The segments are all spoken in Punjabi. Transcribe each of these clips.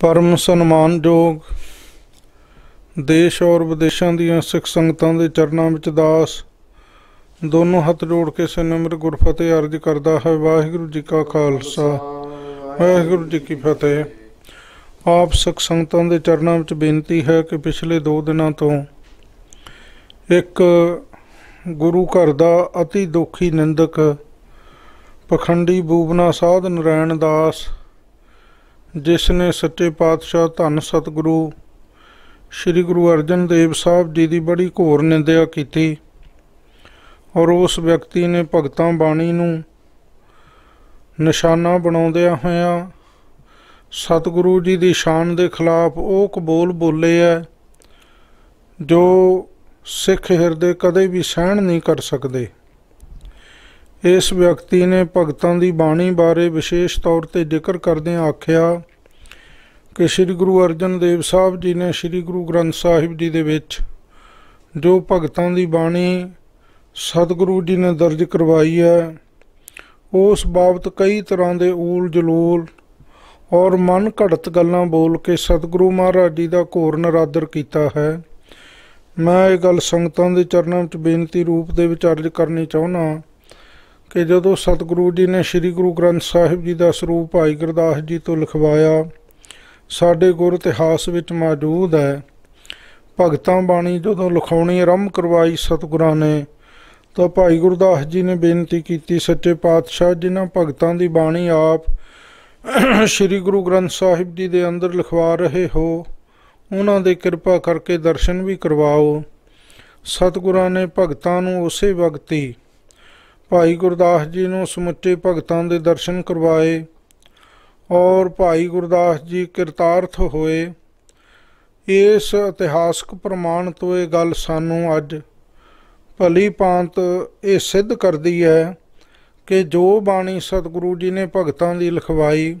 ਪਰਮ ਸਨਮਾਨਯੋਗ ਦੇਸ਼ ਔਰ ਵਿਦੇਸ਼ਾਂ ਦੀਆਂ ਸਿੱਖ ਸੰਗਤਾਂ ਦੇ ਚਰਨਾਂ ਵਿੱਚ ਦਾਸ ਦੋਨੋਂ ਹੱਥ ਜੋੜ ਕੇ ਸਨਮਰ ਗੁਰਫਤਿਹ ਅਰਜ ਕਰਦਾ ਹੈ ਵਾਹਿਗੁਰੂ ਜੀ ਕਾ ਖਾਲਸਾ ਵਾਹਿਗੁਰੂ ਜੀ ਕੀ ਫਤਿਹ ਆਪ ਸਿੱਖ ਸੰਗਤਾਂ ਦੇ ਚਰਨਾਂ ਵਿੱਚ ਬੇਨਤੀ ਹੈ ਕਿ ਪਿਛਲੇ 2 ਦਿਨਾਂ ਤੋਂ ਇੱਕ ਗੁਰੂ ਘਰ ਦਾ ਅਤੀ ਦੁਖੀ ਨਿੰਦਕ ਪਖੰਡੀ ਬੂਬਨਾ ਸਾਧ ਨਰੈਣ ਦਾਸ ਜਿਸ ਨੇ ਸੱਚੇ ਪਾਤਸ਼ਾਹ ਧੰਨ ਸਤਿਗੁਰੂ ਸ੍ਰੀ ਗੁਰੂ ਅਰਜਨ ਦੇਵ ਸਾਹਿਬ ਜੀ ਦੀ ਬੜੀ ਘੋਰ ਨਿੰਦਿਆ ਕੀਤੀ ਔਰ ਉਸ ਵਿਅਕਤੀ ਨੇ ਭਗਤਾਂ ਬਾਣੀ ਨੂੰ ਨਿਸ਼ਾਨਾ ਬਣਾਉਂਦਿਆ ਹੋਇਆ ਸਤਿਗੁਰੂ ਜੀ ਦੀ ਸ਼ਾਨ ਦੇ ਖਿਲਾਫ ਉਹ ਕਬੂਲ ਬੋਲੇ ਐ ਜੋ ਸਿੱਖ ਹਿਰਦੇ ਕਦੇ ਵੀ ਸਹਿਣ ਨਹੀਂ ਕਰ ਸਕਦੇ ਇਸ ਵਿਅਕਤੀ ਨੇ ਭਗਤਾਂ ਦੀ ਬਾਣੀ ਬਾਰੇ ਵਿਸ਼ੇਸ਼ ਤੌਰ ਤੇ ਜ਼ਿਕਰ ਕਰਦਿਆਂ ਆਖਿਆ ਕਿ ਸ੍ਰੀ ਗੁਰੂ ਅਰਜਨ ਦੇਵ ਸਾਹਿਬ ਜੀ ਨੇ ਸ੍ਰੀ ਗੁਰੂ ਗ੍ਰੰਥ ਸਾਹਿਬ ਜੀ ਦੇ ਵਿੱਚ ਜੋ ਭਗਤਾਂ ਦੀ ਬਾਣੀ ਸਤਿਗੁਰੂ ਜੀ ਨੇ ਦਰਜ ਕਰਵਾਈ ਹੈ ਉਸ ਬਾਬਤ ਕਈ ਤਰ੍ਹਾਂ ਦੇ ਊਲ ਜਲੂਲ ਔਰ ਮਨ ਘੜਤ ਗੱਲਾਂ ਬੋਲ ਕੇ ਸਤਿਗੁਰੂ ਮਹਾਰਾਜ ਜੀ ਦਾ ਘੋਰ ਨਰਾਦਰ ਕੀਤਾ ਹੈ ਮੈਂ ਇਹ ਗੱਲ ਸੰਗਤਾਂ ਦੇ ਚਰਨਾਂ ਵਿੱਚ ਬੇਨਤੀ ਰੂਪ ਦੇ ਵਿੱਚ ਅਰਜ ਕਰਨੀ ਚਾਹੁੰਦਾ ਕਿ ਜਦੋਂ ਸਤਿਗੁਰੂ ਜੀ ਨੇ ਸ੍ਰੀ ਗੁਰੂ ਗ੍ਰੰਥ ਸਾਹਿਬ ਜੀ ਦਾ ਸਰੂਪ ਭਾਈ ਗੁਰਦਾਸ ਜੀ ਤੋਂ ਲਿਖਵਾਇਆ ਸਾਡੇ ਗੁਰ ਇਤਿਹਾਸ ਵਿੱਚ ਮੌਜੂਦ ਹੈ ਭਗਤਾਂ ਬਾਣੀ ਜਦੋਂ ਲਿਖਾਉਣੀ ਆਰੰਭ ਕਰਵਾਈ ਸਤਿਗੁਰਾਂ ਨੇ ਤਾਂ ਭਾਈ ਗੁਰਦਾਸ ਜੀ ਨੇ ਬੇਨਤੀ ਕੀਤੀ ਸੱਚੇ ਪਾਤਸ਼ਾਹ ਜਿਨ੍ਹਾਂ ਭਗਤਾਂ ਦੀ ਬਾਣੀ ਆਪ ਸ੍ਰੀ ਗੁਰੂ ਗ੍ਰੰਥ ਸਾਹਿਬ ਜੀ ਦੇ ਅੰਦਰ ਲਿਖਵਾ ਰਹੇ ਹੋ ਉਹਨਾਂ ਦੇ ਕਿਰਪਾ ਕਰਕੇ ਦਰਸ਼ਨ ਵੀ ਕਰਵਾਓ ਸਤਿਗੁਰਾਂ ਨੇ ਭਗਤਾਂ ਨੂੰ ਉਸੇ ਵਕਤ ਹੀ ਭਾਈ ਗੁਰਦਾਸ ਜੀ ਨੂੰ ਸਮੁੱਚੇ ਭਗਤਾਂ ਦੇ ਦਰਸ਼ਨ ਕਰਵਾਏ ਔਰ ਭਾਈ ਗੁਰਦਾਸ ਜੀ ਕਿਰਤਾਰਥ ਹੋਏ ਇਸ ਇਤਿਹਾਸਕ ਪ੍ਰਮਾਣ ਤੋਂ ਇਹ ਗੱਲ ਸਾਨੂੰ ਅੱਜ ਭਲੀ ਪਾਂਤ ਇਹ ਸਿੱਧ ਕਰਦੀ ਹੈ ਕਿ ਜੋ ਬਾਣੀ ਸਤਿਗੁਰੂ ਜੀ ਨੇ ਭਗਤਾਂ ਦੀ ਲਿਖਵਾਈ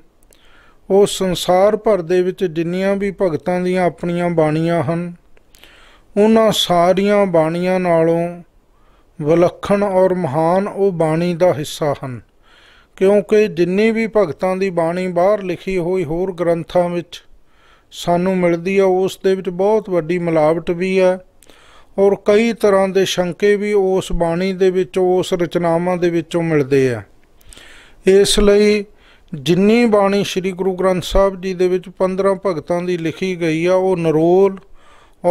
ਉਹ ਸੰਸਾਰ ਭਰ ਦੇ ਵਿੱਚ ਜਿੰਨੀਆਂ ਵੀ ਭਗਤਾਂ ਦੀਆਂ ਆਪਣੀਆਂ ਬਾਣੀਆਂ ਹਨ ਉਹਨਾਂ ਸਾਰੀਆਂ ਬਾਣੀਆਂ ਨਾਲੋਂ ਵਿਲੱਖਣ ਔਰ ਮਹਾਨ ਉਹ ਬਾਣੀ ਦਾ ਹਿੱਸਾ ਹਨ ਕਿਉਂਕਿ ਜਿੰਨੀ ਵੀ ਭਗਤਾਂ ਦੀ ਬਾਣੀ ਬਾਹਰ ਲਿਖੀ ਹੋਈ ਹੋਰ ਗ੍ਰੰਥਾਂ ਵਿੱਚ ਸਾਨੂੰ ਮਿਲਦੀ ਹੈ ਉਸ ਦੇ ਵਿੱਚ ਬਹੁਤ ਵੱਡੀ ਮਿਲਾਵਟ ਵੀ ਹੈ ਔਰ ਕਈ ਤਰ੍ਹਾਂ ਦੇ ਸ਼ੰਕੇ ਵੀ ਉਸ ਬਾਣੀ ਦੇ ਵਿੱਚ ਉਸ ਰਚਨਾਵਾਂ ਦੇ ਵਿੱਚੋਂ ਮਿਲਦੇ ਆ ਇਸ ਲਈ ਜਿੰਨੀ ਬਾਣੀ ਸ੍ਰੀ ਗੁਰੂ ਗ੍ਰੰਥ ਸਾਹਿਬ ਜੀ ਦੇ ਵਿੱਚ 15 ਭਗਤਾਂ ਦੀ ਲਿਖੀ ਗਈ ਆ ਉਹ ਨਰੋਲ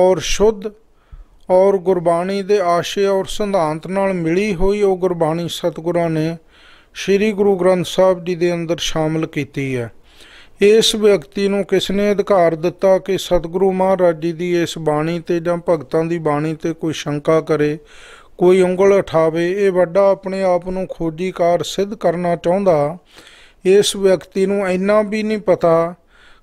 ਔਰ ਸ਼ੁੱਧ ਔਰ ਗੁਰਬਾਣੀ ਦੇ ਆਸ਼ੇ ਔਰ ਸਿਧਾਂਤ ਨਾਲ ਮਿਲੀ ਹੋਈ ਉਹ ਗੁਰਬਾਣੀ ਸਤਿਗੁਰਾਂ ਨੇ ਸ੍ਰੀ ਗੁਰੂ ਗ੍ਰੰਥ ਸਾਹਿਬ ਜੀ ਦੇ ਅੰਦਰ ਸ਼ਾਮਲ ਕੀਤੀ ਹੈ ਇਸ ਵਿਅਕਤੀ ਨੂੰ ਕਿਸ ਨੇ ਅਧਿਕਾਰ ਦਿੱਤਾ ਕਿ ਸਤਿਗੁਰੂ ਮਹਾਰਾਜ ਜੀ ਦੀ ਇਸ ਬਾਣੀ ਤੇ ਜਾਂ ਭਗਤਾਂ ਦੀ ਬਾਣੀ ਤੇ ਕੋਈ ਸ਼ੰਕਾ ਕਰੇ ਕੋਈ ਉਂਗਲ ਉਠਾਵੇ ਇਹ ਵੱਡਾ ਆਪਣੇ ਆਪ ਨੂੰ ਖੋਜੀਕਾਰ ਸਿੱਧ ਕਰਨਾ ਚਾਹੁੰਦਾ ਇਸ ਵਿਅਕਤੀ ਨੂੰ ਇੰਨਾ ਵੀ ਨਹੀਂ ਪਤਾ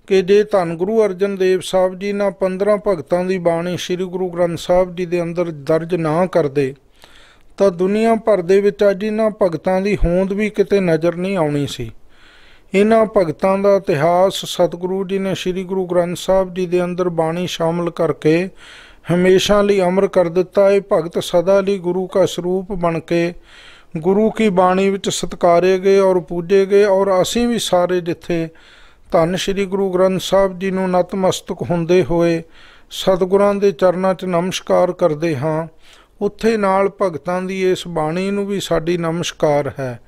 ਕਿ ਜੇ ਧੰਨ ਗੁਰੂ ਅਰਜਨ ਦੇਵ ਸਾਹਿਬ ਜੀ ਨਾ 15 ਭਗਤਾਂ ਦੀ ਬਾਣੀ ਸ੍ਰੀ ਗੁਰੂ ਗ੍ਰੰਥ ਸਾਹਿਬ ਜੀ ਦੇ ਅੰਦਰ ਦਰਜ ਨਾ ਕਰਦੇ ਤਾਂ ਦੁਨੀਆ ਭਰ ਦੇ ਵਿੱਚ ਅੱਜ ਇਹਨਾਂ ਭਗਤਾਂ ਦੀ ਹੋਂਦ ਵੀ ਕਿਤੇ ਨਜ਼ਰ ਨਹੀਂ ਆਉਣੀ ਸੀ ਇਹਨਾਂ ਭਗਤਾਂ ਦਾ ਇਤਿਹਾਸ ਸਤਿਗੁਰੂ ਜੀ ਨੇ ਸ੍ਰੀ ਗੁਰੂ ਗ੍ਰੰਥ ਸਾਹਿਬ ਜੀ ਦੇ ਅੰਦਰ ਬਾਣੀ ਸ਼ਾਮਲ ਕਰਕੇ ਹਮੇਸ਼ਾ ਲਈ ਅਮਰ ਕਰ ਦਿੱਤਾ ਇਹ ਭਗਤ ਸਦਾ ਲਈ ਗੁਰੂ ਦਾ ਸਰੂਪ ਬਣ ਕੇ ਗੁਰੂ ਕੀ ਬਾਣੀ ਵਿੱਚ ਸਤਕਾਰੇ ਗਏ ਔਰ ਪੂਜੇ ਗਏ ਔਰ ਅਸੀਂ ਵੀ ਸਾਰੇ ਜਿੱਥੇ ਧੰਨ ਸ੍ਰੀ ਗੁਰੂ ਗ੍ਰੰਥ ਸਾਹਿਬ ਜੀ ਨੂੰ ਨਤਮਸਤਕ ਹੁੰਦੇ ਹੋਏ ਸਤਿਗੁਰਾਂ ਦੇ ਚਰਨਾਂ 'ਚ ਨਮਸਕਾਰ ਕਰਦੇ ਹਾਂ ਉੱਥੇ ਨਾਲ ਭਗਤਾਂ ਦੀ ਇਸ ਬਾਣੀ ਨੂੰ ਵੀ ਸਾਡੀ ਨਮਸਕਾਰ ਹੈ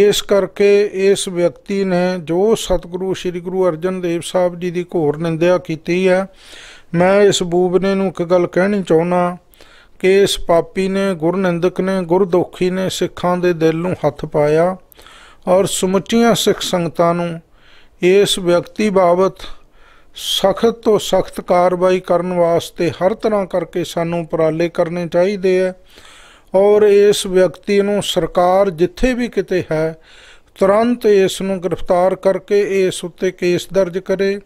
ਇਸ ਕਰਕੇ ਇਸ ਵਿਅਕਤੀ ਨੇ ਜੋ ਸਤਿਗੁਰੂ ਸ੍ਰੀ ਗੁਰੂ ਅਰਜਨ ਦੇਵ ਸਾਹਿਬ ਜੀ ਦੀ ਘੋਰ ਨਿੰਦਿਆ ਕੀਤੀ ਹੈ ਮੈਂ ਇਸ ਬੂਬਨੇ ਨੂੰ ਇੱਕ ਗੱਲ ਕਹਿਣੀ ਚਾਹੁੰਦਾ ਕਿ ਇਸ ਪਾਪੀ ਨੇ ਗੁਰਨਿੰਦਕ ਨੇ ਗੁਰਦੋਖੀ ਨੇ ਸਿੱਖਾਂ ਦੇ ਦਿਲ ਨੂੰ ਹੱਥ ਪਾਇਆ ਔਰ ਸਮੁੱਚੀਆਂ ਸਿੱਖ ਸੰਗਤਾਂ ਨੂੰ ਇਸ ਵਿਅਕਤੀ ਬਾਬਤ ਸਖਤ ਤੋਂ ਸਖਤ ਕਾਰਵਾਈ ਕਰਨ ਵਾਸਤੇ ਹਰ ਤਰ੍ਹਾਂ ਕਰਕੇ ਸਾਨੂੰ ਉਪਰਾਲੇ ਕਰਨੇ ਚਾਹੀਦੇ ਆ ਔਰ ਇਸ ਵਿਅਕਤੀ ਨੂੰ ਸਰਕਾਰ ਜਿੱਥੇ ਵੀ ਕਿਤੇ ਹੈ ਤੁਰੰਤ ਇਸ ਨੂੰ ਗ੍ਰਿਫਤਾਰ ਕਰਕੇ ਇਸ ਉੱਤੇ ਕੇਸ ਦਰਜ ਕਰੇ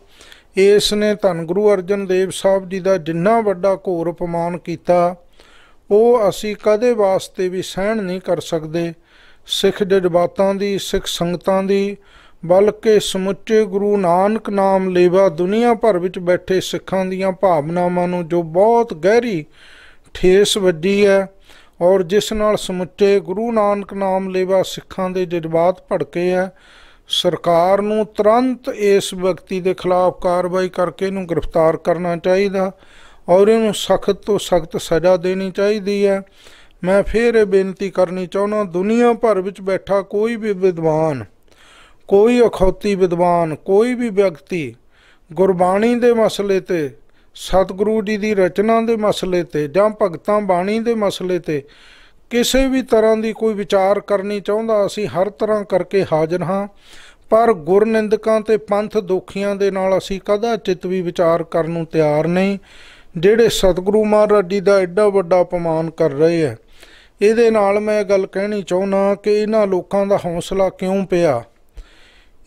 ਇਸ ਨੇ ਧੰਨ ਗੁਰੂ ਅਰਜਨ ਦੇਵ ਸਾਹਿਬ ਜੀ ਦਾ ਜਿੰਨਾ ਵੱਡਾ ਘੋਰ ਅਪਮਾਨ ਕੀਤਾ ਉਹ ਅਸੀਂ ਕਦੇ ਵਾਸਤੇ ਵੀ ਸਹਿਣ ਨਹੀਂ ਕਰ ਸਕਦੇ ਸਿੱਖ ਜਜ਼ਬਾਤਾਂ ਦੀ ਸਿੱਖ ਸੰਗਤਾਂ ਦੀ ਬਲਕਿ ਸਮੁੱਚੇ ਗੁਰੂ ਨਾਨਕ ਨਾਮ ਲੇਵਾ ਦੁਨੀਆ ਭਰ ਵਿੱਚ ਬੈਠੇ ਸਿੱਖਾਂ ਦੀਆਂ ਭਾਵਨਾਵਾਂ ਨੂੰ ਜੋ ਬਹੁਤ ਗਹਿਰੀ ਠੇਸ ਵੱਜੀ ਹੈ ਔਰ ਜਿਸ ਨਾਲ ਸਮੁੱਚੇ ਗੁਰੂ ਨਾਨਕ ਨਾਮ ਲੇਵਾ ਸਿੱਖਾਂ ਦੇ ਜਜ਼ਬਾਤ ਭੜਕੇ ਹੈ ਸਰਕਾਰ ਨੂੰ ਤੁਰੰਤ ਇਸ ਵਿਅਕਤੀ ਦੇ ਖਿਲਾਫ ਕਾਰਵਾਈ ਕਰਕੇ ਇਹਨੂੰ ਗ੍ਰਿਫਤਾਰ ਕਰਨਾ ਚਾਹੀਦਾ ਔਰ ਇਹਨੂੰ ਸਖਤ ਤੋਂ ਸਖਤ ਸਜ਼ਾ ਦੇਣੀ ਚਾਹੀਦੀ ਹੈ ਮੈਂ ਫੇਰ ਇਹ ਬੇਨਤੀ ਕਰਨੀ ਚਾਹੁੰਦਾ ਦੁਨੀਆ ਭਰ ਵਿੱਚ ਬੈਠਾ ਕੋਈ ਵੀ ਵਿਦਵਾਨ ਕੋਈ ਅਖੌਤੀ ਵਿਦਵਾਨ ਕੋਈ ਵੀ ਵਿਅਕਤੀ ਗੁਰਬਾਣੀ ਦੇ ਮਸਲੇ ਤੇ ਸਤਿਗੁਰੂ ਜੀ ਦੀ ਰਚਨਾ ਦੇ ਮਸਲੇ ਤੇ ਜਾਂ ਭਗਤਾਂ ਬਾਣੀ ਦੇ ਮਸਲੇ ਤੇ ਕਿਸੇ ਵੀ ਤਰ੍ਹਾਂ ਦੀ ਕੋਈ ਵਿਚਾਰ ਕਰਨੀ ਚਾਹੁੰਦਾ ਅਸੀਂ ਹਰ ਤਰ੍ਹਾਂ ਕਰਕੇ ਹਾਜ਼ਰ ਹਾਂ ਪਰ ਗੁਰਨਿੰਦਕਾਂ ਤੇ ਪੰਥ ਦੋਖੀਆਂ ਦੇ ਨਾਲ ਅਸੀਂ ਕਦਾ ਚਿੱਤ ਵੀ ਵਿਚਾਰ ਕਰਨ ਨੂੰ ਤਿਆਰ ਨਹੀਂ ਜਿਹੜੇ ਸਤਿਗੁਰੂ ਮਹਾਰਾਜ ਜੀ ਦਾ ਐਡਾ ਵੱਡਾ ਅਪਮਾਨ ਕਰ ਰਹੇ ਆ ਇਹਦੇ ਨਾਲ ਮੈਂ ਗੱਲ ਕਹਿਣੀ ਚਾਹੁੰਨਾ ਕਿ ਇਹਨਾਂ ਲੋਕਾਂ ਦਾ ਹੌਸਲਾ ਕਿਉਂ ਪਿਆ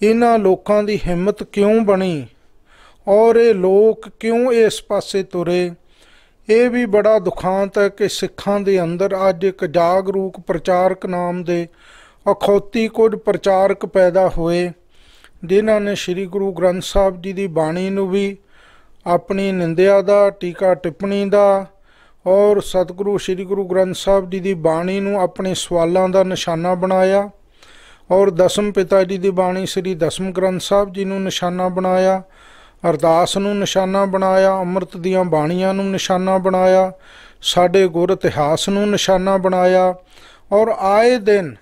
ਇਹਨਾਂ ਲੋਕਾਂ ਦੀ ਹਿੰਮਤ ਕਿਉਂ ਬਣੀ ਔਰ ਇਹ ਲੋਕ ਕਿਉਂ ਇਸ ਪਾਸੇ ਤੁਰੇ ਇਹ ਵੀ ਬੜਾ ਦੁਖਾਂਤ ਹੈ ਕਿ ਸਿੱਖਾਂ ਦੇ ਅੰਦਰ ਅੱਜ ਇੱਕ ਜਾਗਰੂਕ ਪ੍ਰਚਾਰਕ ਨਾਮ ਦੇ ਅਖੌਤੀ ਕੁਝ ਪ੍ਰਚਾਰਕ ਪੈਦਾ ਹੋਏ ਜਿਨ੍ਹਾਂ ਨੇ ਸ੍ਰੀ ਗੁਰੂ ਗ੍ਰੰਥ ਸਾਹਿਬ ਜੀ ਦੀ ਬਾਣੀ ਨੂੰ ਵੀ ਆਪਣੀ ਨਿੰਦਿਆ ਦਾ ਟੀਕਾ ਟਿੱਪਣੀ ਦਾ ਔਰ ਸਤਿਗੁਰੂ ਸ੍ਰੀ ਗੁਰੂ ਗ੍ਰੰਥ ਸਾਹਿਬ ਜੀ ਦੀ ਬਾਣੀ ਨੂੰ ਆਪਣੇ ਸਵਾਲਾਂ ਦਾ ਨਿਸ਼ਾਨਾ ਬਣਾਇਆ ਔਰ ਦਸਮ ਪਿਤਾ ਜੀ ਦੀ ਬਾਣੀ ਸ੍ਰੀ ਦਸਮ ਗ੍ਰੰਥ ਸਾਹਿਬ ਜੀ ਨੂੰ ਨਿਸ਼ਾਨਾ ਬਣਾਇਆ ਅਰਦਾਸ ਨੂੰ ਨਿਸ਼ਾਨਾ ਬਣਾਇਆ ਅੰਮ੍ਰਿਤ ਦੀਆਂ ਬਾਣੀਆਂ ਨੂੰ ਨਿਸ਼ਾਨਾ ਬਣਾਇਆ ਸਾਡੇ ਗੁਰ ਇਤਿਹਾਸ ਨੂੰ ਨਿਸ਼ਾਨਾ ਬਣਾਇਆ ਔਰ ਆਏ ਦਿਨ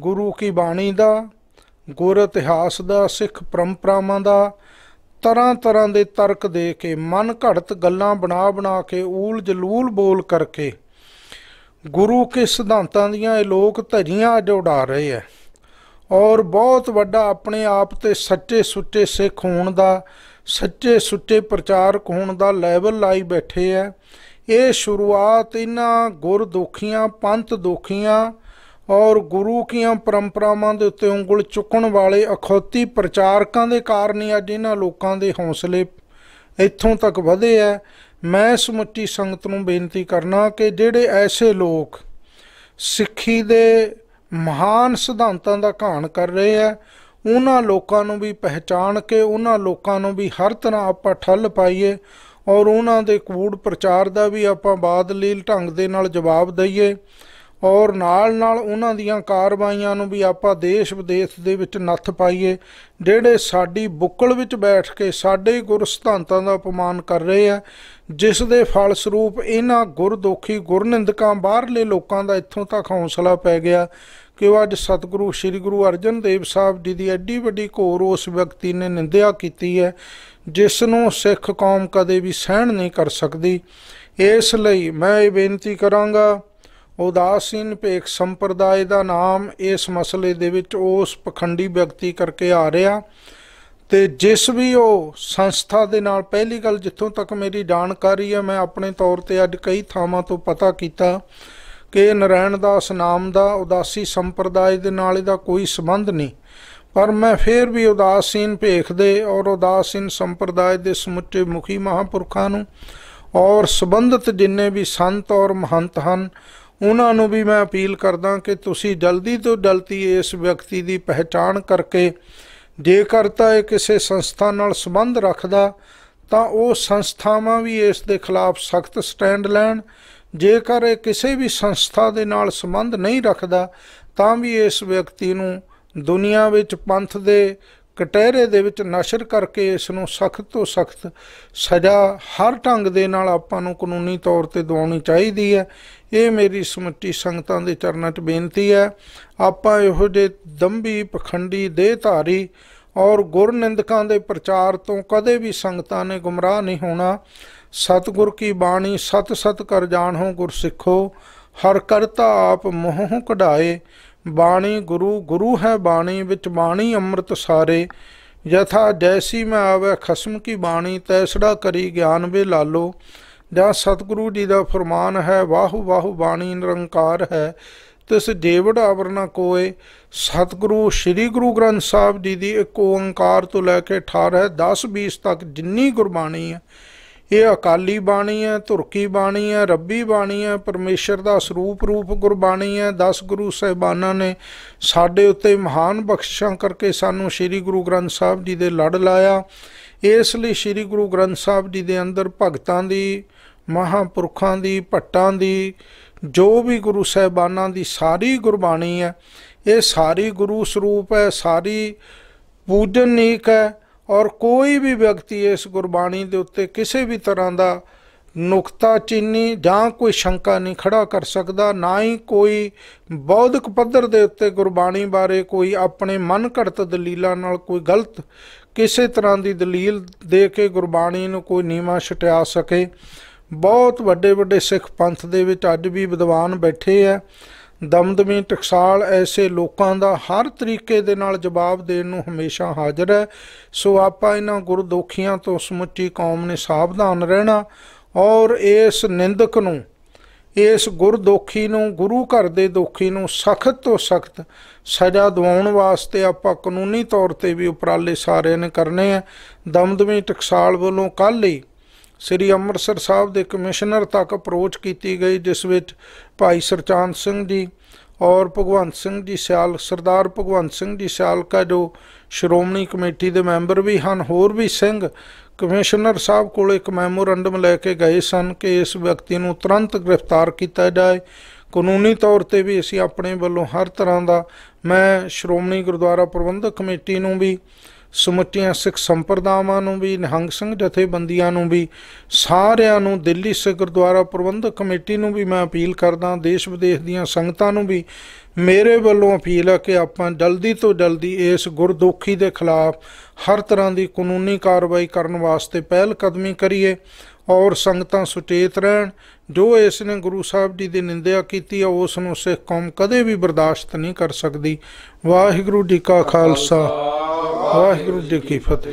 ਗੁਰੂ ਕੀ ਬਾਣੀ ਦਾ ਗੁਰ ਇਤਿਹਾਸ ਦਾ ਸਿੱਖ ਪਰੰਪਰਾਵਾਂ ਦਾ ਤਰ੍ਹਾਂ ਤਰ੍ਹਾਂ ਦੇ ਤਰਕ ਦੇ ਕੇ ਮਨ ਘੜਤ ਗੱਲਾਂ ਬਣਾ ਬਣਾ ਕੇ ਊਲ ਜਲੂਲ ਬੋਲ ਕਰਕੇ ਗੁਰੂ ਕੇ ਸਿਧਾਂਤਾਂ ਦੀਆਂ ਇਹ ਲੋਕ ਧਜੀਆਂ ਅਜ ਉਡਾ ਰਹੇ ਐ ਔਰ ਬਹੁਤ ਵੱਡਾ ਆਪਣੇ ਆਪ ਤੇ ਸੱਚੇ ਸੁੱਚੇ ਸਿੱਖ ਹੋਣ ਦਾ ਸੱਚੇ ਸੁੱਚੇ ਪ੍ਰਚਾਰਕ ਹੋਣ ਦਾ ਲੈਵਲ ਲਾਈ ਬੈਠੇ ਐ ਇਹ ਸ਼ੁਰੂਆਤ ਗੁਰ ਦੁਖੀਆਂ ਪੰਥ ਦੁਖੀਆਂ ਔਰ ਗੁਰੂ ਕੀਆਂ ਪਰੰਪਰਾਵਾਂ ਦੇ ਉੱਤੇ ਉਂਗਲ ਚੁੱਕਣ ਵਾਲੇ ਅਖੌਤੀ ਪ੍ਰਚਾਰਕਾਂ ਦੇ ਕਾਰਨ ਹੀ ਅੱਜ ਇਹਨਾਂ ਲੋਕਾਂ ਦੇ ਹੌਸਲੇ ਇੱਥੋਂ ਤੱਕ ਵਧੇ ਐ ਮੈਂ ਸਮੁੱਚੀ ਸੰਗਤ ਨੂੰ ਬੇਨਤੀ ਕਰਨਾ ਕਿ ਜਿਹੜੇ ਐਸੇ ਲੋਕ ਸਿੱਖੀ ਦੇ ਮਹਾਨ ਸਿਧਾਂਤਾਂ ਦਾ ਘਾਣ ਕਰ ਰਹੇ ਆ ਉਹਨਾਂ ਲੋਕਾਂ ਨੂੰ ਵੀ ਪਹਿਚਾਣ ਕੇ ਉਹਨਾਂ ਲੋਕਾਂ ਨੂੰ ਵੀ ਹਰ ਤਰ੍ਹਾਂ ਆਪਾਂ ਠੱਲ ਪਾਈਏ ਔਰ ਉਹਨਾਂ ਦੇ ਕੂੜ ਪ੍ਰਚਾਰ ਦਾ ਵੀ ਆਪਾਂ ਬਾਦਲੀਲ ਢੰਗ ਦੇ ਨਾਲ ਜਵਾਬ ਦਈਏ ਔਰ ਨਾਲ ਨਾਲ ਉਹਨਾਂ ਦੀਆਂ ਕਾਰਵਾਈਆਂ ਨੂੰ ਵੀ ਆਪਾਂ ਦੇਸ਼ ਵਿਦੇਸ਼ ਦੇ ਵਿੱਚ ਨੱਥ ਪਾਈਏ ਜਿਹੜੇ ਸਾਡੀ ਬੁੱਕਲ ਵਿੱਚ ਬੈਠ ਕੇ ਸਾਡੇ ਗੁਰ ਸਿਧਾਂਤਾਂ ਦਾ ਅਪਮਾਨ ਕਰ ਰਹੇ ਆ ਜਿਸ ਦੇ ਫਲ ਸਰੂਪ ਇਹਨਾਂ ਗੁਰਦੋਖੀ ਗੁਰਨਿੰਦਕਾਂ ਬਾਹਰਲੇ ਲੋਕਾਂ ਦਾ ਇੱਥੋਂ ਤੱਕ ਹੌਸਲਾ ਪੈ ਗਿਆ ਕਿ ਉਹ ਅੱਜ ਸਤਿਗੁਰੂ ਸ੍ਰੀ ਗੁਰੂ ਅਰਜਨ ਦੇਵ ਸਾਹਿਬ ਜੀ ਦੀ ਐਡੀ ਵੱਡੀ ਘੋਰ ਉਸ ਵਿਅਕਤੀ ਨੇ ਨਿੰਦਿਆ ਕੀਤੀ ਹੈ ਜਿਸ ਨੂੰ ਸਿੱਖ ਕੌਮ ਕਦੇ ਵੀ ਸਹਿਣ ਨਹੀਂ ਕਰ ਸਕਦੀ ਇਸ ਲਈ ਮੈਂ ਇਹ ਬੇਨਤੀ ਕਰਾਂਗਾ ਉਦਾਸੀਨ ਭੇਖ ਸੰਪਰਦਾਇ ਦਾ ਨਾਮ ਇਸ ਮਸਲੇ ਦੇ ਵਿੱਚ ਉਸ ਪਖੰਡੀ ਵਿਅਕਤੀ ਕਰਕੇ ਆ ਰਿਹਾ ਤੇ ਜਿਸ ਵੀ ਉਹ ਸੰਸਥਾ ਦੇ ਨਾਲ ਪਹਿਲੀ ਗੱਲ ਜਿੱਥੋਂ ਤੱਕ ਮੇਰੀ ਜਾਣਕਾਰੀ ਹੈ ਮੈਂ ਆਪਣੇ ਤੌਰ ਤੇ ਅੱਜ ਕਈ ਥਾਵਾਂ ਤੋਂ ਪਤਾ ਕੀਤਾ ਕਿ ਨਰੈਣ ਦਾਸ ਨਾਮ ਦਾ ਉਦਾਸੀ ਸੰਪਰਦਾਇ ਦੇ ਨਾਲ ਇਹਦਾ ਕੋਈ ਸੰਬੰਧ ਨਹੀਂ ਪਰ ਮੈਂ ਫੇਰ ਵੀ ਉਦਾਸੀਨ ਭੇਖ ਦੇ ਔਰ ਉਦਾਸੀਨ ਸੰਪਰਦਾਇ ਦੇ ਸਮੁੱਚੇ ਮੁਖੀ ਮਹਾਪੁਰਖਾਂ ਨੂੰ ਔਰ ਸਬੰਧਤ ਜਿੰਨੇ ਵੀ ਸੰਤ ਔਰ ਮਹੰਤ ਹਨ ਉਹਨਾਂ ਨੂੰ ਵੀ ਮੈਂ ਅਪੀਲ ਕਰਦਾ ਕਿ ਤੁਸੀਂ ਜਲਦੀ ਤੋਂ ਜਲਦੀ ਇਸ ਵਿਅਕਤੀ ਦੀ ਪਹਿਚਾਣ ਕਰਕੇ ਜੇਕਰ ਤਾਂ ਇਹ ਕਿਸੇ ਸੰਸਥਾ ਨਾਲ ਸੰਬੰਧ ਰੱਖਦਾ ਤਾਂ ਉਹ ਸੰਸਥਾਵਾਂ ਵੀ ਇਸ ਦੇ ਖਿਲਾਫ ਸਖਤ ਸਟੈਂਡ ਲੈਣ ਜੇਕਰ ਇਹ ਕਿਸੇ ਵੀ ਸੰਸਥਾ ਦੇ ਨਾਲ ਸੰਬੰਧ ਨਹੀਂ ਰੱਖਦਾ ਤਾਂ ਵੀ ਇਸ ਵਿਅਕਤੀ ਨੂੰ ਦੁਨੀਆ ਵਿੱਚ ਪੰਥ ਦੇ ਕਟਹਿਰੇ ਦੇ ਵਿੱਚ ਨਸ਼ਰ ਕਰਕੇ ਇਸ ਨੂੰ ਸਖਤ ਤੋਂ ਸਖਤ ਸਜ਼ਾ ਹਰ ਢੰਗ ਦੇ ਨਾਲ ਆਪਾਂ ਨੂੰ ਕਾਨੂੰਨੀ ਤੌਰ ਤੇ ਦਿਵਾਉਣੀ ਚਾਹੀਦੀ ਹੈ ਇਹ ਮੇਰੀ ਸਮੁੱਚੀ ਸੰਗਤਾਂ ਦੇ ਚਰਨਾਂ 'ਚ ਬੇਨਤੀ ਹੈ ਆਪਾਂ ਇਹੋ ਜੇ ਦੰਭੀ ਪਖੰਡੀ ਦੇਹਧਾਰੀ ਔਰ ਗੁਰਨਿੰਦਕਾਂ ਦੇ ਪ੍ਰਚਾਰ ਤੋਂ ਕਦੇ ਵੀ ਸੰਗਤਾਂ ਨੇ ਗੁੰਮਰਾਹ ਨਹੀਂ ਹੋਣਾ ਸਤਿਗੁਰ ਕੀ ਬਾਣੀ ਸਤ ਸਤ ਕਰ ਜਾਣੋ ਸਿੱਖੋ ਹਰ ਕਰਤਾ ਆਪ ਮੋਹ ਕਢਾਏ ਬਾਣੀ ਗੁਰੂ ਗੁਰੂ ਹੈ ਬਾਣੀ ਵਿੱਚ ਬਾਣੀ ਅੰਮ੍ਰਿਤ ਸਾਰੇ ਯਥਾ ਜੈਸੀ ਮੈਂ ਆਵੇ ਖਸਮ ਕੀ ਬਾਣੀ ਤੈਸੜਾ ਕਰੀ ਗਿਆਨ ਵੇ ਲਾਲੋ ਜਾਂ ਸਤਿਗੁਰੂ ਜੀ ਦਾ ਫਰਮਾਨ ਹੈ ਵਾਹੁ ਵਾਹੁ ਬਾਣੀ ਨਿਰੰਕਾਰ ਹੈ ਤਿਸ ਜੇਵੜ ਆਵਰਨ ਕੋਏ ਸਤਿਗੁਰੂ ਸ੍ਰੀ ਗੁਰੂ ਗ੍ਰੰਥ ਸਾਹਿਬ ਜੀ ਦੀ ਇੱਕ ਓੰਕਾਰ ਤੋਂ ਲੈ ਕੇ 18 10 20 ਤੱਕ ਜਿੰਨੀ ਗੁਰਬਾਣੀ ਹੈ ਇਹ ਅਕਾਲੀ ਬਾਣੀ ਹੈ ਧੁਰਕੀ ਬਾਣੀ ਹੈ ਰੱਬੀ ਬਾਣੀ ਹੈ ਪਰਮੇਸ਼ਰ ਦਾ ਸਰੂਪ ਰੂਪ ਗੁਰਬਾਣੀ ਹੈ 10 ਗੁਰੂ ਸਹਿਬਾਨਾਂ ਨੇ ਸਾਡੇ ਉੱਤੇ ਮਹਾਨ ਬਖਸ਼ਿਸ਼ਾਂ ਕਰਕੇ ਸਾਨੂੰ ਸ੍ਰੀ ਗੁਰੂ ਗ੍ਰੰਥ ਸਾਹਿਬ ਜੀ ਦੇ ਲੜ ਲਾਇਆ ਇਸ ਲਈ ਸ੍ਰੀ ਗੁਰੂ ਗ੍ਰੰਥ ਸਾਹਿਬ ਜੀ ਦੇ ਅੰਦਰ ਭਗਤਾਂ ਦੀ ਮਹਾਪੁਰਖਾਂ ਦੀ ਭੱਟਾਂ ਦੀ ਜੋ ਵੀ ਗੁਰੂ ਸਹਿਬਾਨਾਂ ਦੀ ਸਾਰੀ ਗੁਰਬਾਣੀ ਹੈ ਇਹ ਸਾਰੀ ਗੁਰੂ ਸਰੂਪ ਹੈ ਸਾਰੀ ਪੂਜਨੀਕ ਹੈ ਔਰ ਕੋਈ ਵੀ ਵਿਅਕਤੀ ਇਸ ਗੁਰਬਾਣੀ ਦੇ ਉੱਤੇ ਕਿਸੇ ਵੀ ਤਰ੍ਹਾਂ ਦਾ ਨੁਕਤਾ ਚਿੰਨੀ ਜਾਂ ਕੋਈ ਸ਼ੰਕਾ ਨਹੀਂ ਖੜਾ ਕਰ ਸਕਦਾ ਨਾ ਹੀ ਕੋਈ ਬੌਧਿਕ ਪੱਧਰ ਦੇ ਉੱਤੇ ਗੁਰਬਾਣੀ ਬਾਰੇ ਕੋਈ ਆਪਣੇ ਮਨ ਘੜਤ ਦਲੀਲਾਂ ਨਾਲ ਕੋਈ ਗਲਤ ਕਿਸੇ ਤਰ੍ਹਾਂ ਦੀ ਦਲੀਲ ਦੇ ਕੇ ਗੁਰਬਾਣੀ ਨੂੰ ਕੋਈ ਨੀਵਾ ਛਟਿਆ ਸਕੇ ਬਹੁਤ ਵੱਡੇ ਵੱਡੇ ਸਿੱਖ ਪੰਥ ਦੇ ਵਿੱਚ ਅੱਜ ਵੀ ਵਿਦਵਾਨ ਬੈਠੇ ਆ ਦਮਦਮੀ ਟਕਸਾਲ ਐਸੇ ਲੋਕਾਂ ਦਾ ਹਰ ਤਰੀਕੇ ਦੇ ਨਾਲ ਜਵਾਬ ਦੇਣ ਨੂੰ ਹਮੇਸ਼ਾ ਹਾਜ਼ਰ ਹੈ ਸੋ ਆਪਾਂ ਇਹਨਾਂ ਗੁਰਦੋਖੀਆਂ ਤੋਂ ਸਮੁੱਚੀ ਕੌਮ ਨੇ ਸਾਵਧਾਨ ਰਹਿਣਾ ਔਰ ਇਸ ਨਿੰਦਕ ਨੂੰ ਇਸ ਗੁਰਦੋਖੀ ਨੂੰ ਗੁਰੂ ਘਰ ਦੇ ਦੋਖੀ ਨੂੰ ਸਖਤ ਤੋਂ ਸਖਤ ਸਜ਼ਾ ਦਿਵਾਉਣ ਵਾਸਤੇ ਆਪਾਂ ਕਾਨੂੰਨੀ ਤੌਰ ਤੇ ਵੀ ਉਪਰਾਲੇ ਸਾਰੇ ਨੇ ਕਰਨੇ ਆ ਦਮਦਮੀ ਟਕਸਾਲ ਵੱਲੋਂ ਕੱਲ ਹੀ ਸ੍ਰੀ ਅੰਮ੍ਰਿਤਸਰ ਸਾਹਿਬ ਦੇ ਕਮਿਸ਼ਨਰ ਤੱਕ ਅਪਰੋਚ ਕੀਤੀ ਗਈ ਜਿਸ ਵਿੱਚ ਭਾਈ ਸਰਚਾਨ ਸਿੰਘ ਜੀ ਔਰ ਭਗਵੰਤ ਸਿੰਘ ਜੀ ਸਿਆਲ ਸਰਦਾਰ ਭਗਵੰਤ ਸਿੰਘ ਜੀ ਕਾ ਜੋ ਸ਼੍ਰੋਮਣੀ ਕਮੇਟੀ ਦੇ ਮੈਂਬਰ ਵੀ ਹਨ ਹੋਰ ਵੀ ਸਿੰਘ ਕਮਿਸ਼ਨਰ ਸਾਹਿਬ ਕੋਲ ਇੱਕ ਮੈਮੋਰੰਡਮ ਲੈ ਕੇ ਗਏ ਸਨ ਕਿ ਇਸ ਵਿਅਕਤੀ ਨੂੰ ਤੁਰੰਤ ਗ੍ਰਿਫਤਾਰ ਕੀਤਾ ਜਾਏ ਕਾਨੂੰਨੀ ਤੌਰ ਤੇ ਵੀ ਅਸੀਂ ਆਪਣੇ ਵੱਲੋਂ ਹਰ ਤਰ੍ਹਾਂ ਦਾ ਮੈਂ ਸ਼੍ਰੋਮਣੀ ਗੁਰਦੁਆਰਾ ਪ੍ਰਬੰਧਕ ਕਮੇਟੀ ਨੂੰ ਵੀ ਸਮੁੱਚੀਆਂ ਸਿੱਖ ਸੰਪਰਦਾਵਾਂ ਨੂੰ ਵੀ ਨਿਹੰਗ ਸਿੰਘ ਜਥੇਬੰਦੀਆਂ ਨੂੰ ਵੀ ਸਾਰਿਆਂ ਨੂੰ ਦਿੱਲੀ ਸਿੱਖ ਗੁਰਦੁਆਰਾ ਪ੍ਰਬੰਧਕ ਕਮੇਟੀ ਨੂੰ ਵੀ ਮੈਂ ਅਪੀਲ ਕਰਦਾ ਦੇਸ਼ ਵਿਦੇਸ਼ ਦੀਆਂ ਸੰਗਤਾਂ ਨੂੰ ਵੀ ਮੇਰੇ ਵੱਲੋਂ ਅਪੀਲ ਹੈ ਕਿ ਆਪਾਂ ਜਲਦੀ ਤੋਂ ਜਲਦੀ ਇਸ ਗੁਰਦੋਖੀ ਦੇ ਖਿਲਾਫ ਹਰ ਤਰ੍ਹਾਂ ਦੀ ਕਾਨੂੰਨੀ ਕਾਰਵਾਈ ਕਰਨ ਵਾਸਤੇ ਪਹਿਲ ਕਦਮੀ ਕਰੀਏ ਔਰ ਸੰਗਤਾਂ ਸੁਚੇਤ ਰਹਿਣ ਜੋ ਇਸ ਨੇ ਗੁਰੂ ਸਾਹਿਬ ਜੀ ਦੀ ਨਿੰਦਿਆ ਕੀਤੀ ਹੈ ਉਸ ਨੂੰ ਸਿੱਖ ਕੌਮ ਕਦੇ ਵੀ ਬਰਦਾਸ਼ਤ ਨਹੀਂ ਕਰ ਸਕਦੀ ਵਾਹਿਗੁਰੂ ਜੀ ਕਾ ਖਾਲਸਾ ਵਾਹਿਗੁਰੂ ਜੀ ਕੀ ਫਤਿਹ